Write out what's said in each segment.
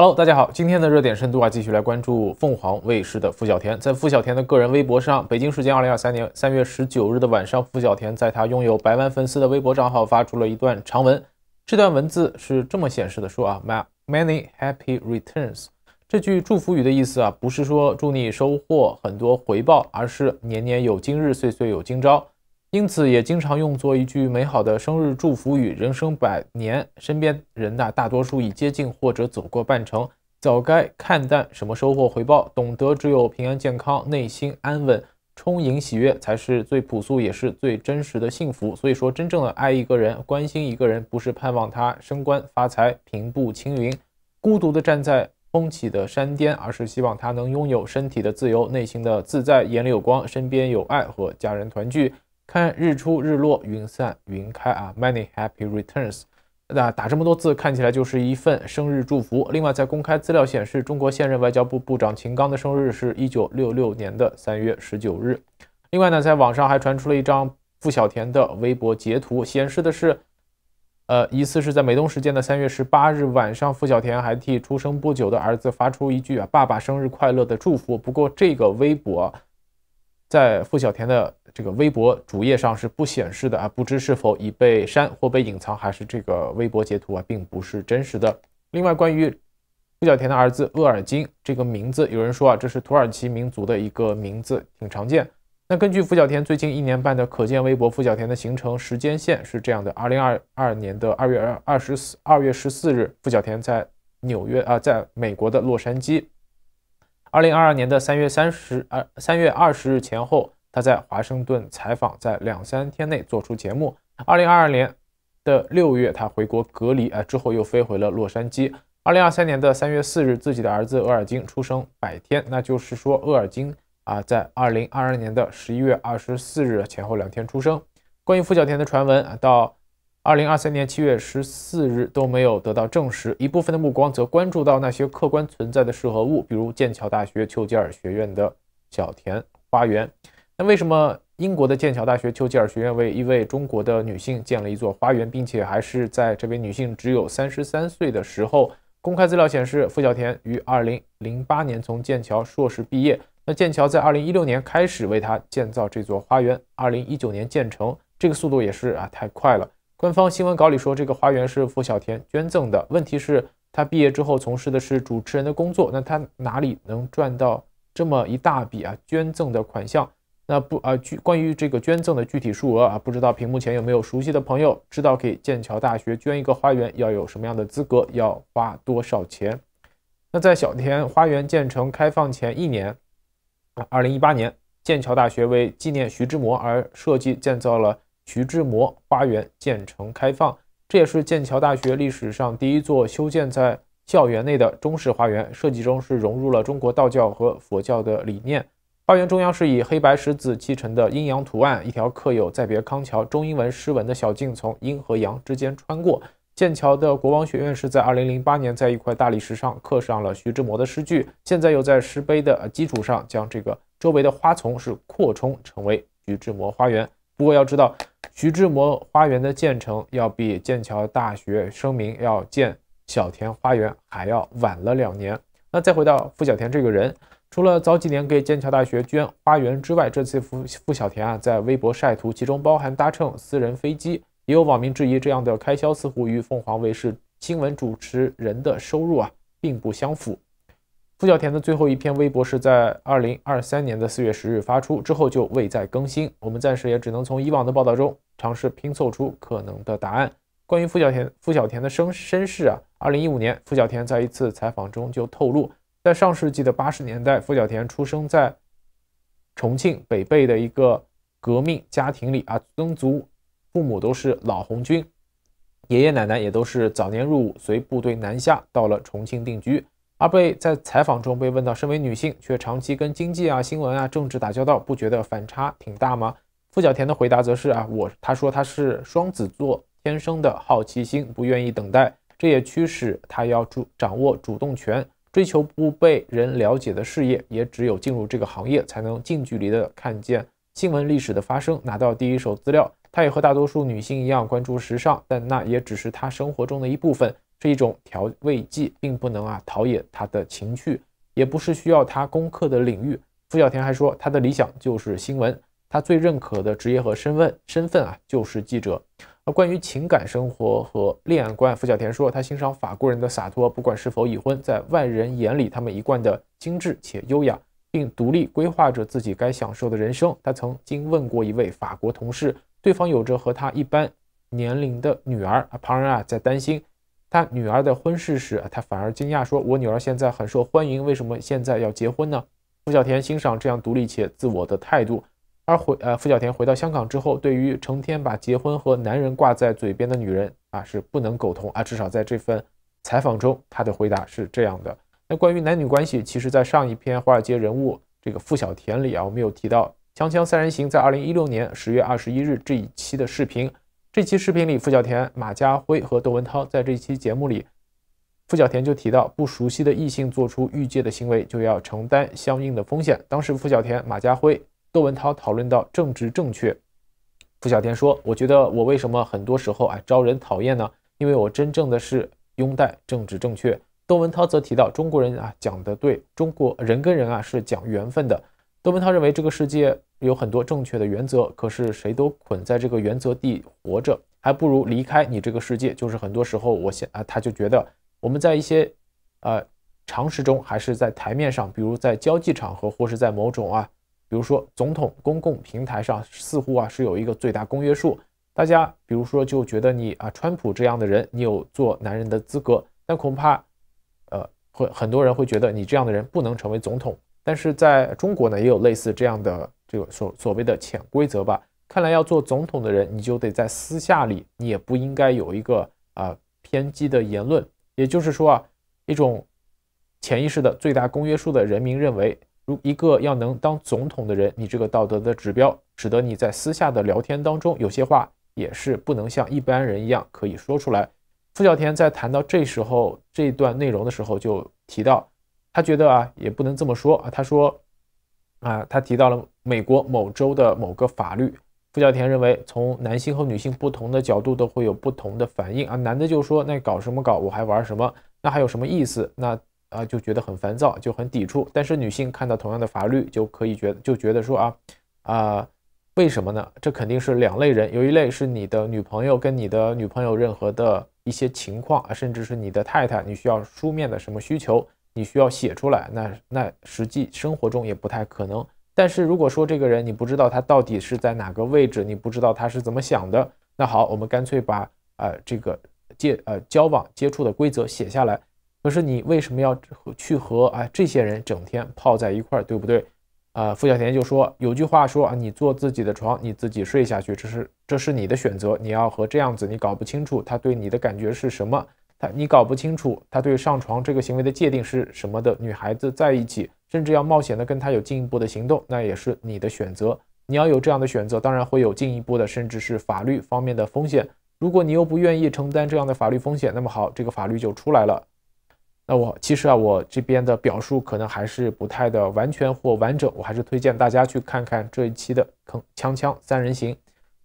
Hello，大家好。今天的热点深度啊，继续来关注凤凰卫视的付小田。在付小田的个人微博上，北京时间2023年3月19日的晚上，付小田在他拥有百万粉丝的微博账号发出了一段长文。这段文字是这么显示的：“说啊，my many happy returns。”这句祝福语的意思啊，不是说祝你收获很多回报，而是年年有今日，岁岁有今朝。因此，也经常用作一句美好的生日祝福语。人生百年，身边人呐，大多数已接近或者走过半程，早该看淡什么收获回报，懂得只有平安健康、内心安稳、充盈喜悦，才是最朴素也是最真实的幸福。所以说，真正的爱一个人、关心一个人，不是盼望他升官发财、平步青云，孤独的站在风起的山巅，而是希望他能拥有身体的自由、内心的自在、眼里有光、身边有爱和家人团聚。看日出日落，云散云开啊！Many happy returns，那打这么多字看起来就是一份生日祝福。另外，在公开资料显示，中国现任外交部部长秦刚的生日是一九六六年的三月十九日。另外呢，在网上还传出了一张付小田的微博截图，显示的是，呃，疑似是在美东时间的三月十八日晚上，付小田还替出生不久的儿子发出一句啊“爸爸生日快乐”的祝福。不过这个微博。在傅小田的这个微博主页上是不显示的啊，不知是否已被删或被隐藏，还是这个微博截图啊，并不是真实的。另外，关于傅小田的儿子厄尔金这个名字，有人说啊，这是土耳其民族的一个名字，挺常见。那根据傅小田最近一年半的可见微博，傅小田的行程时间线是这样的：二零二二年的二月二二十二月十四日，傅小田在纽约啊，在美国的洛杉矶。二零二二年的三月三十二三月二十日前后，他在华盛顿采访，在两三天内做出节目。二零二二年的六月，他回国隔离啊，之后又飞回了洛杉矶。二零二三年的三月四日，自己的儿子厄尔金出生百天，那就是说厄尔金啊，在二零二二年的十一月二十四日前后两天出生。关于付小天的传闻啊，到。二零二三年七月十四日都没有得到证实。一部分的目光则关注到那些客观存在的适合物，比如剑桥大学丘吉尔学院的小田花园。那为什么英国的剑桥大学丘吉尔学院为一位中国的女性建了一座花园，并且还是在这位女性只有三十三岁的时候？公开资料显示，傅小田于二零零八年从剑桥硕士毕业。那剑桥在二零一六年开始为她建造这座花园，二零一九年建成，这个速度也是啊太快了。官方新闻稿里说，这个花园是付小田捐赠的。问题是，他毕业之后从事的是主持人的工作，那他哪里能赚到这么一大笔啊捐赠的款项？那不啊，具关于这个捐赠的具体数额啊，不知道屏幕前有没有熟悉的朋友知道，给剑桥大学捐一个花园要有什么样的资格，要花多少钱？那在小田花园建成开放前一年，啊，二零一八年，剑桥大学为纪念徐志摩而设计建造了。徐志摩花园建成开放，这也是剑桥大学历史上第一座修建在校园内的中式花园。设计中是融入了中国道教和佛教的理念。花园中央是以黑白石子砌成的阴阳图案，一条刻有《再别康桥》中英文诗文的小径从阴和阳之间穿过。剑桥的国王学院是在2008年在一块大理石上刻上了徐志摩的诗句，现在又在石碑的基础上将这个周围的花丛是扩充成为徐志摩花园。不过要知道。徐志摩花园的建成要比剑桥大学声明要建小田花园还要晚了两年。那再回到傅小田这个人，除了早几年给剑桥大学捐花园之外，这次傅傅小田啊在微博晒图，其中包含搭乘私人飞机，也有网民质疑这样的开销似乎与凤凰卫视新闻主持人的收入啊并不相符。付小田的最后一篇微博是在二零二三年的四月十日发出，之后就未再更新。我们暂时也只能从以往的报道中尝试拼凑出可能的答案。关于付小田，付小田的身身世啊，二零一五年，付小田在一次采访中就透露，在上世纪的八十年代，付小田出生在重庆北碚的一个革命家庭里啊，曾祖、父母都是老红军，爷爷奶奶也都是早年入伍，随部队南下到了重庆定居。阿贝在采访中被问到，身为女性却长期跟经济啊、新闻啊、政治打交道，不觉得反差挺大吗？傅小田的回答则是啊，我他说他是双子座，天生的好奇心，不愿意等待，这也驱使他要主掌握主动权，追求不被人了解的事业。也只有进入这个行业，才能近距离的看见新闻历史的发生，拿到第一手资料。他也和大多数女性一样关注时尚，但那也只是他生活中的一部分。是一种调味剂，并不能啊陶冶他的情趣，也不是需要他攻克的领域。付小田还说，他的理想就是新闻，他最认可的职业和身份身份啊就是记者。而关于情感生活和恋爱观，付小田说，他欣赏法国人的洒脱，不管是否已婚，在外人眼里，他们一贯的精致且优雅，并独立规划着自己该享受的人生。他曾经问过一位法国同事，对方有着和他一般年龄的女儿，旁人啊在担心。他女儿的婚事时，他反而惊讶说：“我女儿现在很受欢迎，为什么现在要结婚呢？”傅小田欣赏这样独立且自我的态度。而回呃，傅小田回到香港之后，对于成天把结婚和男人挂在嘴边的女人啊，是不能苟同啊。至少在这份采访中，他的回答是这样的。那关于男女关系，其实在上一篇《华尔街人物》这个傅小田里啊，我们有提到《锵锵三人行》在二零一六年十月二十一日这一期的视频。这期视频里，傅小田、马家辉和窦文涛在这期节目里，傅小田就提到，不熟悉的异性做出欲界的行为，就要承担相应的风险。当时傅小田、马家辉、窦文涛讨论到政治正确，傅小田说：“我觉得我为什么很多时候啊招人讨厌呢？因为我真正的是拥戴政治正确。”窦文涛则提到，中国人啊讲的对，中国人跟人啊是讲缘分的。戈文涛认为这个世界有很多正确的原则，可是谁都捆在这个原则地活着，还不如离开你这个世界。就是很多时候，我现啊，他就觉得我们在一些，呃，常识中还是在台面上，比如在交际场合或是在某种啊，比如说总统公共平台上，似乎啊是有一个最大公约数。大家比如说就觉得你啊，川普这样的人，你有做男人的资格，但恐怕，呃，会很多人会觉得你这样的人不能成为总统。但是在中国呢，也有类似这样的这个所所谓的潜规则吧？看来要做总统的人，你就得在私下里，你也不应该有一个啊偏激的言论。也就是说啊，一种潜意识的最大公约数的人民认为，如一个要能当总统的人，你这个道德的指标，使得你在私下的聊天当中，有些话也是不能像一般人一样可以说出来。傅小田在谈到这时候这段内容的时候，就提到。他觉得啊，也不能这么说啊。他说，啊，他提到了美国某州的某个法律。付小田认为，从男性和女性不同的角度都会有不同的反应啊。男的就说，那搞什么搞？我还玩什么？那还有什么意思？那啊，就觉得很烦躁，就很抵触。但是女性看到同样的法律，就可以觉就觉得说啊，啊，为什么呢？这肯定是两类人，有一类是你的女朋友跟你的女朋友任何的一些情况啊，甚至是你的太太，你需要书面的什么需求。你需要写出来，那那实际生活中也不太可能。但是如果说这个人你不知道他到底是在哪个位置，你不知道他是怎么想的，那好，我们干脆把啊这个接呃交往接触的规则写下来。可是你为什么要去和啊这些人整天泡在一块儿，对不对？啊，付小田就说有句话说啊，你坐自己的床，你自己睡下去，这是这是你的选择。你要和这样子，你搞不清楚他对你的感觉是什么。他你搞不清楚他对上床这个行为的界定是什么的，女孩子在一起甚至要冒险的跟他有进一步的行动，那也是你的选择。你要有这样的选择，当然会有进一步的甚至是法律方面的风险。如果你又不愿意承担这样的法律风险，那么好，这个法律就出来了。那我其实啊，我这边的表述可能还是不太的完全或完整，我还是推荐大家去看看这一期的《坑锵锵三人行》。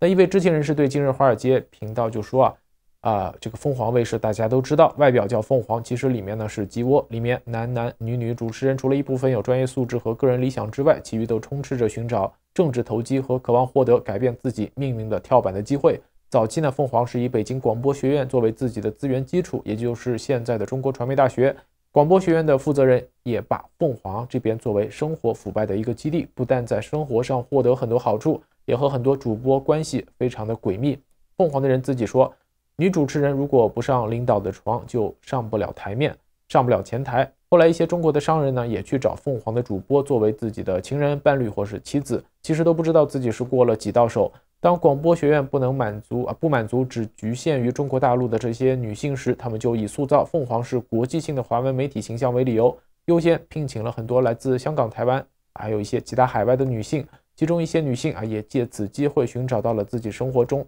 那一位知情人士对今日华尔街频道就说啊。啊，这个凤凰卫视大家都知道，外表叫凤凰，其实里面呢是鸡窝。里面男男女女主持人，除了一部分有专业素质和个人理想之外，其余都充斥着寻找政治投机和渴望获得改变自己命运的跳板的机会。早期呢，凤凰是以北京广播学院作为自己的资源基础，也就是现在的中国传媒大学广播学院的负责人，也把凤凰这边作为生活腐败的一个基地，不但在生活上获得很多好处，也和很多主播关系非常的诡秘。凤凰的人自己说。女主持人如果不上领导的床，就上不了台面，上不了前台。后来一些中国的商人呢，也去找凤凰的主播作为自己的情人、伴侣或是妻子，其实都不知道自己是过了几道手。当广播学院不能满足啊，不满足只局限于中国大陆的这些女性时，他们就以塑造凤凰是国际性的华文媒体形象为理由，优先聘请了很多来自香港、台湾，还有一些其他海外的女性。其中一些女性啊，也借此机会寻找到了自己生活中。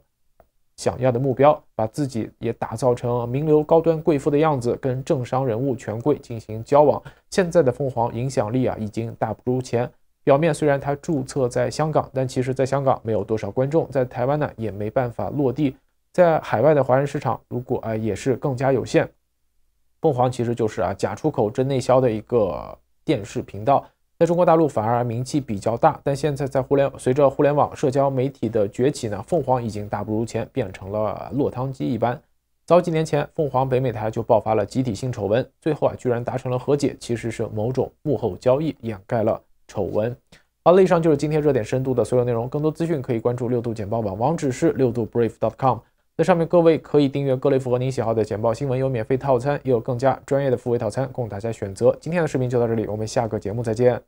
想要的目标，把自己也打造成名流高端贵妇的样子，跟政商人物权贵进行交往。现在的凤凰影响力啊，已经大不如前。表面虽然它注册在香港，但其实在香港没有多少观众，在台湾呢也没办法落地，在海外的华人市场，如果啊也是更加有限。凤凰其实就是啊假出口真内销的一个电视频道。在中国大陆反而名气比较大，但现在在互联随着互联网社交媒体的崛起呢，凤凰已经大不如前，变成了落汤鸡一般。早几年前，凤凰北美台就爆发了集体性丑闻，最后啊居然达成了和解，其实是某种幕后交易掩盖了丑闻。好，了，以上就是今天热点深度的所有内容，更多资讯可以关注六度简报网，网址是六度 brief.com。在上面各位可以订阅各类符合您喜好的简报新闻，有免费套餐，也有更加专业的付费套餐供大家选择。今天的视频就到这里，我们下个节目再见。